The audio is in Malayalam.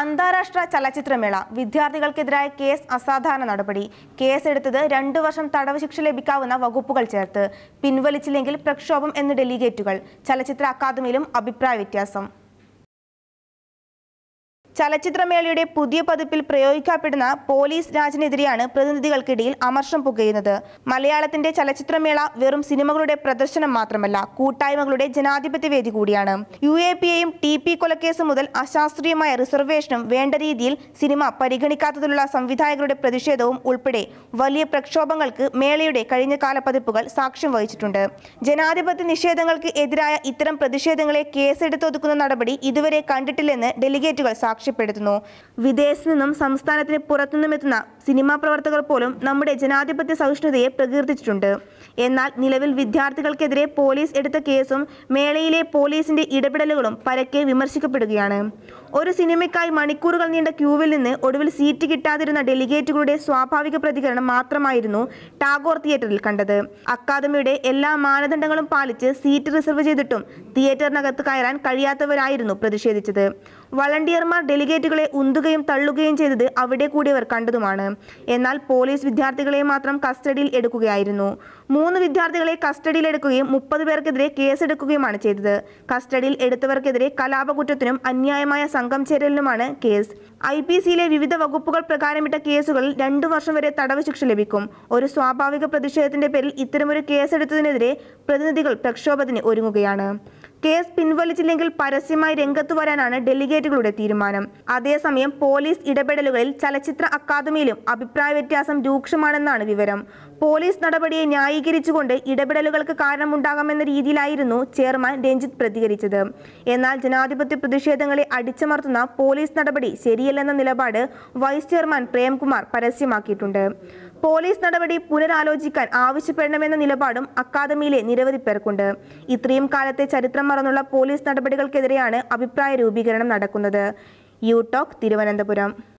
അന്താരാഷ്ട്ര ചലച്ചിത്രമേള വിദ്യാർത്ഥികൾക്കെതിരായ കേസ് അസാധാരണ നടപടി കേസെടുത്തത് രണ്ടു വർഷം തടവ് ശിക്ഷ ലഭിക്കാവുന്ന വകുപ്പുകൾ ചേർത്ത് പിൻവലിച്ചില്ലെങ്കിൽ പ്രക്ഷോഭം എന്ന് ഡെലിഗേറ്റുകൾ ചലച്ചിത്ര അക്കാദമിയിലും അഭിപ്രായ വ്യത്യാസം ചലച്ചിത്രമേളയുടെ പുതിയ പതിപ്പിൽ പ്രയോഗിക്കപ്പെടുന്ന പോലീസ് രാജിനെതിരെയാണ് പ്രതിനിധികൾക്കിടയിൽ അമർഷം പുകയുന്നത് മലയാളത്തിന്റെ ചലച്ചിത്രമേള വെറും സിനിമകളുടെ പ്രദർശനം മാത്രമല്ല കൂട്ടായ്മകളുടെ ജനാധിപത്യ വേദി കൂടിയാണ് യു എ എയും ടി പി കൊലക്കേസ് മുതൽ അശാസ്ത്രീയമായ റിസർവേഷനും വേണ്ട രീതിയിൽ സിനിമ പരിഗണിക്കാത്തതിലുള്ള സംവിധായകരുടെ പ്രതിഷേധവും ഉൾപ്പെടെ വലിയ പ്രക്ഷോഭങ്ങൾക്ക് മേളയുടെ കഴിഞ്ഞ കാല പതിപ്പുകൾ സാക്ഷ്യം വഹിച്ചിട്ടുണ്ട് ജനാധിപത്യ നിഷേധങ്ങൾക്ക് എതിരായ ഇത്തരം പ്രതിഷേധങ്ങളെ കേസെടുത്തൊതുക്കുന്ന നടപടി ഇതുവരെ കണ്ടിട്ടില്ലെന്ന് ഡെലിഗേറ്റുകൾ സാക്ഷി സാക്ഷ്യപ്പെടുത്തുന്നു വിദേശത്തു നിന്നും സംസ്ഥാനത്തിന് പുറത്തുനിന്നും എത്തുന്ന സിനിമാ പ്രവർത്തകർ പോലും നമ്മുടെ ജനാധിപത്യ സഹിഷ്ണുതയെ പ്രകീർത്തിച്ചിട്ടുണ്ട് എന്നാൽ നിലവിൽ വിദ്യാർത്ഥികൾക്കെതിരെ പോലീസ് എടുത്ത കേസും മേളയിലെ പോലീസിന്റെ ഇടപെടലുകളും പരക്കെ വിമർശിക്കപ്പെടുകയാണ് ഒരു സിനിമയ്ക്കായി മണിക്കൂറുകൾ നീണ്ട ക്യൂവിൽ നിന്ന് ഒടുവിൽ സീറ്റ് കിട്ടാതിരുന്ന ഡെലിഗേറ്റുകളുടെ സ്വാഭാവിക പ്രതികരണം മാത്രമായിരുന്നു ടാഗോർ തിയേറ്ററിൽ കണ്ടത് അക്കാദമിയുടെ എല്ലാ മാനദണ്ഡങ്ങളും പാലിച്ച് സീറ്റ് റിസർവ് ചെയ്തിട്ടും തിയേറ്ററിനകത്ത് കയറാൻ കഴിയാത്തവരായിരുന്നു പ്രതിഷേധിച്ചത് വളണ്ടിയർമാർ ഡെലിഗേറ്റുകളെ ഉന്തുകയും തള്ളുകയും ചെയ്തത് അവിടെ കൂടിയവർ കണ്ടതുമാണ് എന്നാൽ പോലീസ് വിദ്യാർത്ഥികളെ മാത്രം കസ്റ്റഡിയിൽ എടുക്കുകയായിരുന്നു മൂന്ന് വിദ്യാർത്ഥികളെ കസ്റ്റഡിയിലെടുക്കുകയും മുപ്പത് പേർക്കെതിരെ കേസെടുക്കുകയുമാണ് ചെയ്തത് കസ്റ്റഡിയിൽ എടുത്തവർക്കെതിരെ കലാപകുറ്റത്തിനും അന്യായമായ സംഘം ചേരലിനുമാണ് കേസ് ഐ പി സിയിലെ വിവിധ വകുപ്പുകൾ പ്രകാരമിട്ട കേസുകളിൽ രണ്ടു വർഷം വരെ തടവ് ശിക്ഷ ലഭിക്കും ഒരു സ്വാഭാവിക പ്രതിഷേധത്തിന്റെ പേരിൽ ഇത്തരമൊരു കേസെടുത്തതിനെതിരെ പ്രതിനിധികൾ പ്രക്ഷോഭത്തിന് ഒരുങ്ങുകയാണ് കേസ് പിൻവലിച്ചില്ലെങ്കിൽ പരസ്യമായി രംഗത്തു വരാനാണ് ഡെലിഗേറ്റുകളുടെ തീരുമാനം അതേസമയം പോലീസ് ഇടപെടലുകളിൽ ചലച്ചിത്ര അക്കാദമിയിലും അഭിപ്രായ വ്യത്യാസം രൂക്ഷമാണെന്നാണ് വിവരം പോലീസ് നടപടിയെ ന്യായീകരിച്ചുകൊണ്ട് ഇടപെടലുകൾക്ക് കാരണമുണ്ടാകാമെന്ന രീതിയിലായിരുന്നു ചെയർമാൻ രഞ്ജിത്ത് പ്രതികരിച്ചത് എന്നാൽ ജനാധിപത്യ പ്രതിഷേധങ്ങളെ അടിച്ചമർത്തുന്ന പോലീസ് നടപടി ശരിയല്ലെന്ന നിലപാട് വൈസ് ചെയർമാൻ പ്രേംകുമാർ പരസ്യമാക്കിയിട്ടുണ്ട് പോലീസ് നടപടി പുനരാലോചിക്കാൻ ആവശ്യപ്പെടണമെന്ന നിലപാടും അക്കാദമിയിലെ നിരവധി പേർക്കുണ്ട് ഇത്രയും കാലത്തെ ചരിത്രം തുടർന്നുള്ള പോലീസ് നടപടികൾക്കെതിരെയാണ് അഭിപ്രായ രൂപീകരണം നടക്കുന്നത് യു ടോക് തിരുവനന്തപുരം